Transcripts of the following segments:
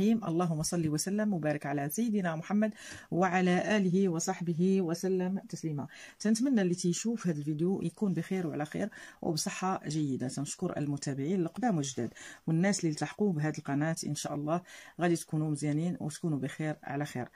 المستقيم اللهم صل وسلم وبارك على سيدنا محمد وعلى آله وصحبه وسلم تسليما تنتمنى اللي تيشوف هذا الفيديو يكون بخير وعلى خير وبصحة جيدة تنشكر المتابعين القدام والجداد والناس اللي التحقوا بهذه القناة إن شاء الله غادي تكونوا مزيانين وتكونوا بخير على خير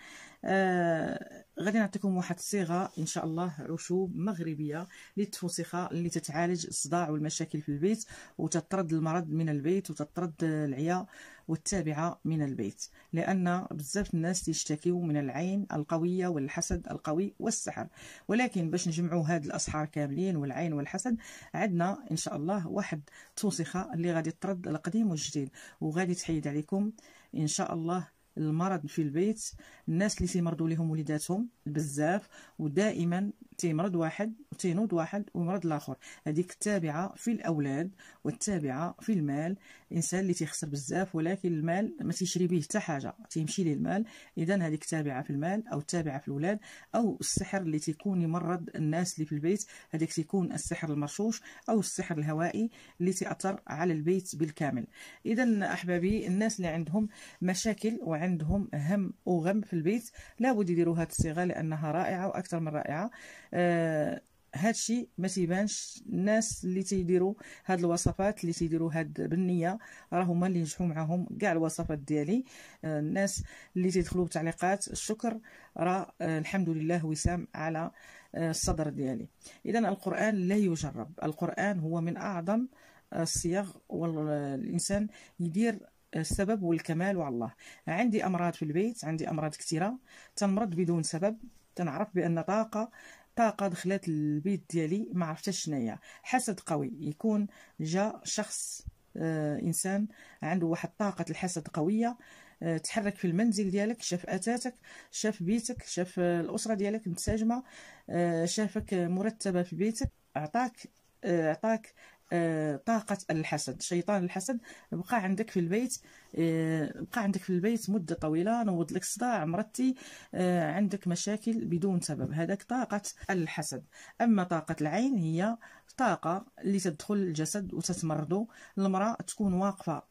آه غادي نعطيكم واحد الصيغه ان شاء الله رشوب مغربيه للتفسخه اللي تتعالج الصداع والمشاكل في البيت وتطرد المرض من البيت وتطرد العيا والتابعه من البيت لان بزاف الناس تيشتكيو من العين القويه والحسد القوي والسحر ولكن باش نجمعوا هاد الاسحار كاملين والعين والحسد عندنا ان شاء الله واحد التفسخه اللي غادي تطرد القديم والجديد وغادي تحيد عليكم ان شاء الله المرض في البيت الناس اللي تيمرضوا ليهم وليداتهم بزاف ودائما تيمرض واحد وتينوض واحد ومرض الاخر هذيك التابعه في الاولاد والتابعه في المال الانسان اللي تيخسر بزاف ولكن المال ما تيشري به حتى حاجه تيمشي ليه المال اذا هذيك تابعه في المال او تابعه في الاولاد او السحر اللي تيكون يمرض الناس اللي في البيت هذيك تيكون السحر المرشوش او السحر الهوائي اللي تاثر على البيت بالكامل اذا احبابي الناس اللي عندهم مشاكل وعندهم هم وغم في البيت لابد يديروا هذه الصيغه لانها رائعه واكثر من رائعه أه هذا الشيء ما تيبانش الناس اللي تيديروا هاد الوصفات اللي تيديروا هاد بالنيه راه هما اللي نجحوا معاهم كاع الوصفات ديالي آه، الناس اللي تيدخلوا بتعليقات الشكر راه آه، الحمد لله وسام على آه، الصدر ديالي اذا القران لا يجرب القران هو من اعظم الصيغ والانسان يدير السبب والكمال وعلى الله عندي امراض في البيت عندي امراض كثيره تنمرض بدون سبب تنعرف بان طاقه طاقه دخلت للبيت ديالي ما عرفتش شناهي حسد قوي يكون جا شخص آه انسان عنده واحد طاقه الحسد قويه آه تحرك في المنزل ديالك شاف اتاتك شاف بيتك شاف آه، الاسره ديالك متساجمه آه شافك مرتبه في بيتك عطاك آه، عطاك آه، طاقة الحسد شيطان الحسد بقى عندك في البيت آه، بقى عندك في البيت مدة طويلة نوض لك صداع مرتي آه، عندك مشاكل بدون سبب هذاك طاقة الحسد أما طاقة العين هي طاقة اللي تدخل الجسد وتتمرضو المرأة تكون واقفة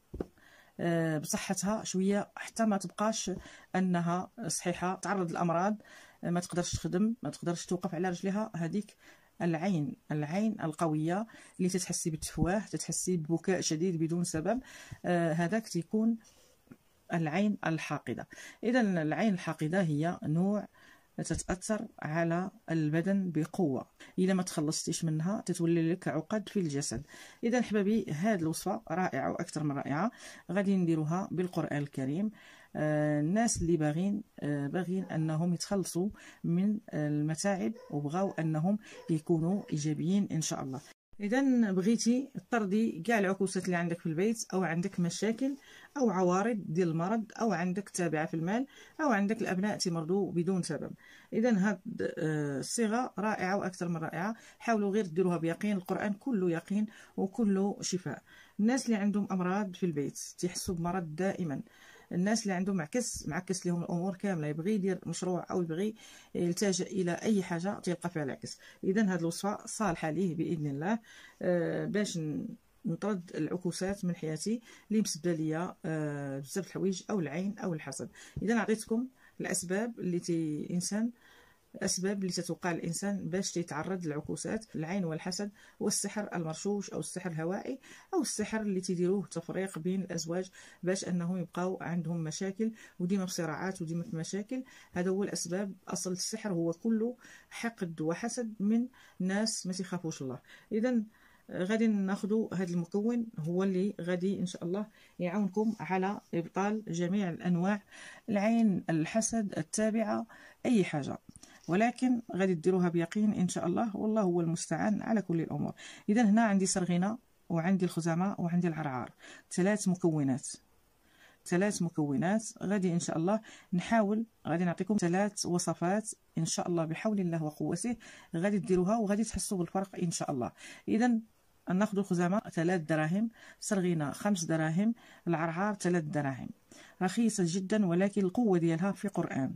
بصحتها شويه حتى ما تبقاش انها صحيحه تعرض للامراض ما تقدرش تخدم ما تقدرش توقف على رجلها هذيك العين العين القويه اللي تتحسي بالتفواه تتحسي ببكاء شديد بدون سبب آه هذاك تيكون العين الحاقده اذا العين الحاقده هي نوع تتاثر على البدن بقوه إذا ما تخلصتيش منها تتولي لك عقد في الجسد اذا حبابي هذه الوصفه رائعه واكثر من رائعه غادي نديروها بالقران الكريم آه، الناس اللي باغين آه، باغين انهم يتخلصوا من المتاعب وبغاو انهم يكونوا ايجابيين ان شاء الله اذا بغيتي تطردي كاع العكوسات اللي عندك في البيت او عندك مشاكل او عوارض ديال المرض او عندك تابعه في المال او عندك الابناء تمرضوا بدون سبب اذا هاد آه، الصيغه رائعه واكثر من رائعه حاولوا غير ديروها بيقين القران كله يقين وكله شفاء الناس اللي عندهم امراض في البيت تحسوا بمرض دائما الناس اللي عندهم معكس معكس لهم الامور كامله يبغي يدير مشروع او يبغي يلتجئ الى اي حاجه تلقى فيها العكس اذا هذه الوصفه صالحه ليه باذن الله آه، باش نطرد العكوسات من حياتي اللي مسبه ليا آه، بزاف الحوايج او العين او الحسد اذا عطيتكم الاسباب اللي تي انسان الأسباب اللي تتوقع الإنسان باش تيتعرض للعكوسات العين والحسد والسحر المرشوش أو السحر الهوائي أو السحر اللي تيديروه تفريق بين الأزواج باش أنهم يبقاو عندهم مشاكل وديما في صراعات وديما في مشاكل هذا هو الأسباب أصل السحر هو كله حقد وحسد من ناس ما تيخافوش الله إذا غادي ناخذ هذا المكون هو اللي غادي ان شاء الله يعاونكم على ابطال جميع الانواع العين الحسد التابعه اي حاجه ولكن غادي ديروها بيقين ان شاء الله والله هو المستعان على كل الامور اذا هنا عندي سرغينه وعندي الخزامه وعندي العرعار ثلاث مكونات ثلاث مكونات غادي ان شاء الله نحاول غادي نعطيكم ثلاث وصفات ان شاء الله بحول الله وقوته غادي ديروها وغادي تحسوا بالفرق ان شاء الله اذا ناخذ الخزامه ثلاث دراهم سرغينه خمس دراهم العرعار ثلاث دراهم رخيصه جدا ولكن القوه ديالها في قران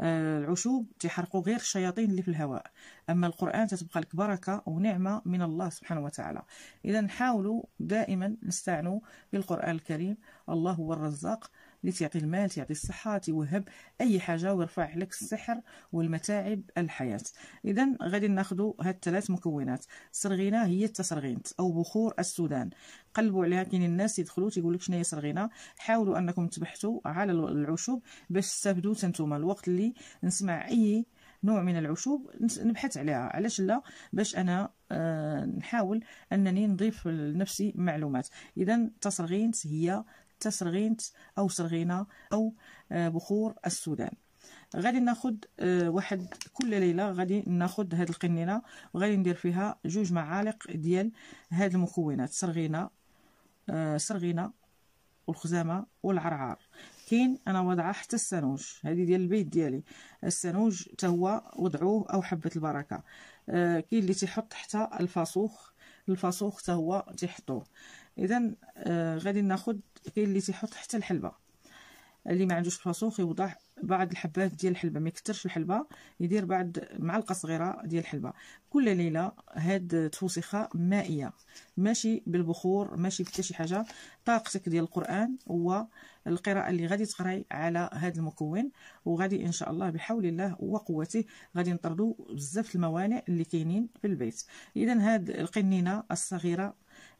العشوب تحرقوا غير الشياطين اللي في الهواء اما القران تتبقى لك بركه ونعمه من الله سبحانه وتعالى اذا نحاولوا دائما نستعنوا بالقران الكريم الله هو الرزاق اللي تعطي المال تعطي الصحة توهب أي حاجة ويرفع لك السحر والمتاعب الحياة إذا غادي ناخذ هاد الثلاث مكونات السرغينة هي التسرغينت أو بخور السودان قلبوا عليها كاين الناس يدخلوا تيقول لك شنو هي سرغينه حاولوا انكم تبحثوا على العشوب باش تستافدوا تنتوما الوقت اللي نسمع اي نوع من العشوب نبحث عليها علاش لا باش انا آه، نحاول انني نضيف لنفسي معلومات اذا تصرغينت هي حتى سرغينت أو سرغينة أو آه، بخور السودان غادي ناخد آه، واحد كل ليله غادي ناخد هاد القنينه وغادي ندير فيها جوج معالق ديال هاد المكونات سرغينه آه، سرغينه والخزامه والعرعار كاين انا وضعه حتى السانوج هذه ديال البيت ديالي السانوج حتى هو وضعوه او حبه البركه كاين اللي تيحط حتى الفاسوخ الفاسوخ حتى هو تيحطوه اذا آه غادي ناخد كاين اللي تيحط حتى الحلبه اللي ما عندوش الفاسوخ يوضع بعض الحبات ديال الحلبه ما يكثرش الحلبه يدير بعض معلقه صغيره ديال الحلبه كل ليله هاد توسخه مائيه ماشي بالبخور ماشي بحتى شي حاجه طاقتك ديال القران هو القراءه اللي غادي تقراي على هاد المكون وغادي ان شاء الله بحول الله وقوته غادي نطردوا بزاف الموانع اللي كاينين في البيت اذا هاد القنينه الصغيره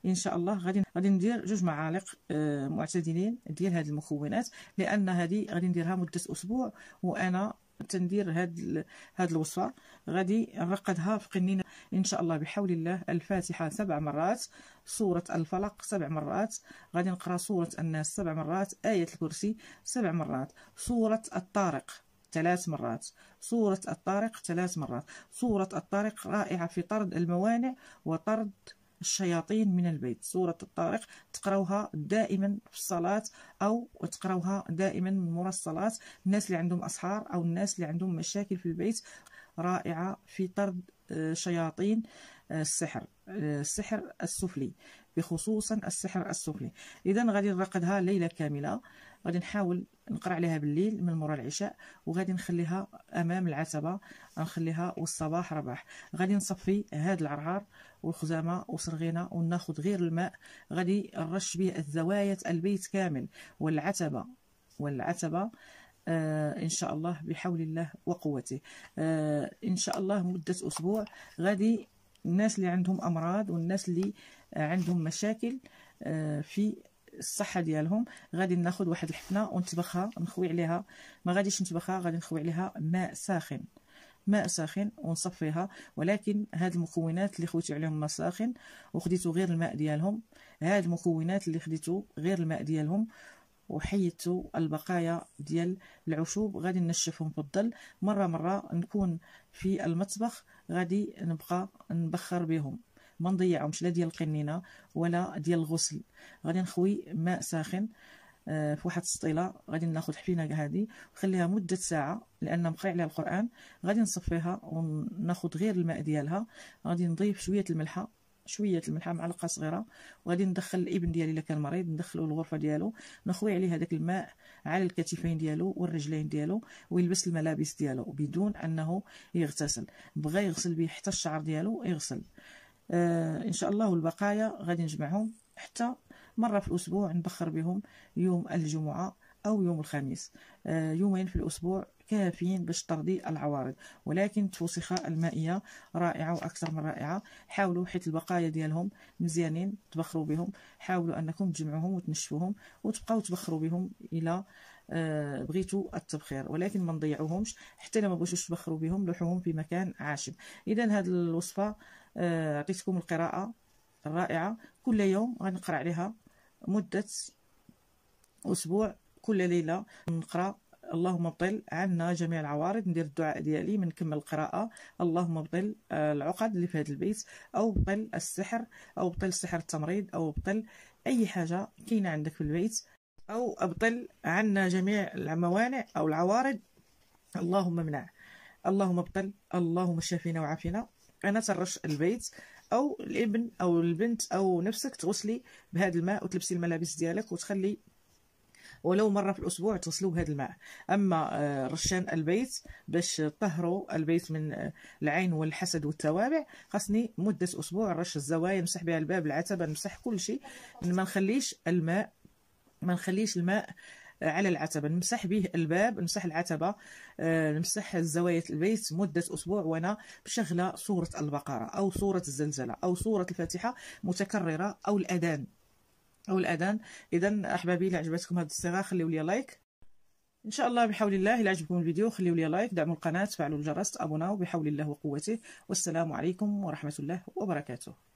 ان شاء الله غادي غادي ندير جوج معالق آه، معتدلين ديال هذه المكونات لان هذه غادي نديرها مده اسبوع وانا تندير هاد هاد الوصفه غادي نرقدها في قنينه ان شاء الله بحول الله الفاتحه سبع مرات سوره الفلق سبع مرات غادي نقرا سوره الناس سبع مرات ايه الكرسي سبع مرات سوره الطارق ثلاث مرات سورة الطارق ثلاث مرات سورة الطارق رائعة في طرد الموانع وطرد الشياطين من البيت سورة الطارق تقراوها دائما في الصلاة أو تقراوها دائما من مورا الصلاة الناس اللي عندهم أسحار أو الناس اللي عندهم مشاكل في البيت رائعة في طرد آه، شياطين آه، السحر آه، السحر السفلي بخصوصا السحر السفلي اذا غادي نرقدها ليله كامله غادي نحاول نقرا عليها بالليل من مورا العشاء وغادي نخليها امام العتبه نخليها والصباح رباح غادي نصفي هاد العرعار والخزامه وصرغينه وناخذ غير الماء غادي نرش به الزوايا البيت كامل والعتبه والعتبه آه ان شاء الله بحول الله وقوته آه ان شاء الله مده اسبوع غادي الناس اللي عندهم امراض والناس اللي عندهم مشاكل آه في الصحه ديالهم غادي ناخذ واحد الحفنه ونتبخها نخوي عليها ما غاديش نتبخها غادي نخوي عليها ماء ساخن ماء ساخن ونصفيها ولكن هاد المكونات اللي خويتو عليهم ماء ساخن وخديتو غير الماء ديالهم هاد المكونات اللي خديتو غير الماء ديالهم وحيدتو البقايا ديال العشوب غادي نشفهم في الظل مره مره نكون في المطبخ غادي نبقى نبخر بهم ما نضيعهمش لا ديال القنينه ولا ديال الغسل غادي نخوي ماء ساخن آه، في واحد السطيله غادي ناخذ حفينه هذه نخليها مده ساعه لان مقري عليها القران غادي نصفيها وناخذ غير الماء ديالها غادي نضيف شويه الملحه شويه الملحه معلقه صغيره وغادي ندخل الابن ديالي الا كان مريض ندخله الغرفه ديالو نخوي عليه هذاك الماء على الكتفين ديالو والرجلين ديالو ويلبس الملابس ديالو بدون انه يغتسل بغى يغسل به حتى الشعر ديالو يغسل آه ان شاء الله البقايا غادي نجمعهم حتى مرة في الأسبوع نبخر بهم يوم الجمعة أو يوم الخميس آه، يومين في الأسبوع كافيين باش ترضي العوارض ولكن تفوسخة المائيه رائعه واكثر من رائعه حاولوا حيت البقايا ديالهم مزيانين تبخروا بهم حاولوا انكم تجمعوهم وتنشفوهم وتبقاو تبخروا بهم الى آه، بغيتوا التبخير ولكن ما نضيعوهمش حتى لما بغيتوش تبخروا بهم لوحوهم في مكان عاشب اذا هذه الوصفه آه، عطيتكم القراءه الرائعه كل يوم غنقرا عليها مدة أسبوع كل ليلة نقرأ اللهم ابطل عنا جميع العوارض ندير الدعاء ديالي من نكمل القراءة اللهم ابطل آه، العقد اللي في هذا البيت أو ابطل السحر أو ابطل سحر التمريض أو ابطل أي حاجة كاينة عندك في البيت أو ابطل عنا جميع الموانع أو العوارض اللهم منع اللهم ابطل اللهم شافينا وعافينا أنا ترش البيت او الابن او البنت او نفسك تغسلي بهذا الماء وتلبسي الملابس ديالك وتخلي ولو مره في الاسبوع تغسلوا بهذا الماء اما آه، رشان البيت باش تطهروا البيت من آه، العين والحسد والتوابع خاصني مده اسبوع رش الزوايا نمسح بها الباب العتبه نمسح كل شيء ما نخليش الماء ما نخليش الماء على العتبة نمسح به الباب نمسح العتبة آه، نمسح زوايا البيت مدة أسبوع وأنا مشغلة سورة البقرة أو سورة الزلزلة أو سورة الفاتحة متكررة أو الأذان أو الأذان إذا أحبابي إذا عجبتكم هذه الصيغة خليوا لي لايك ان شاء الله بحول الله الى عجبكم الفيديو خليوا لي لايك دعموا القناه فعلوا الجرس ابوناو بحول الله وقوته والسلام عليكم ورحمه الله وبركاته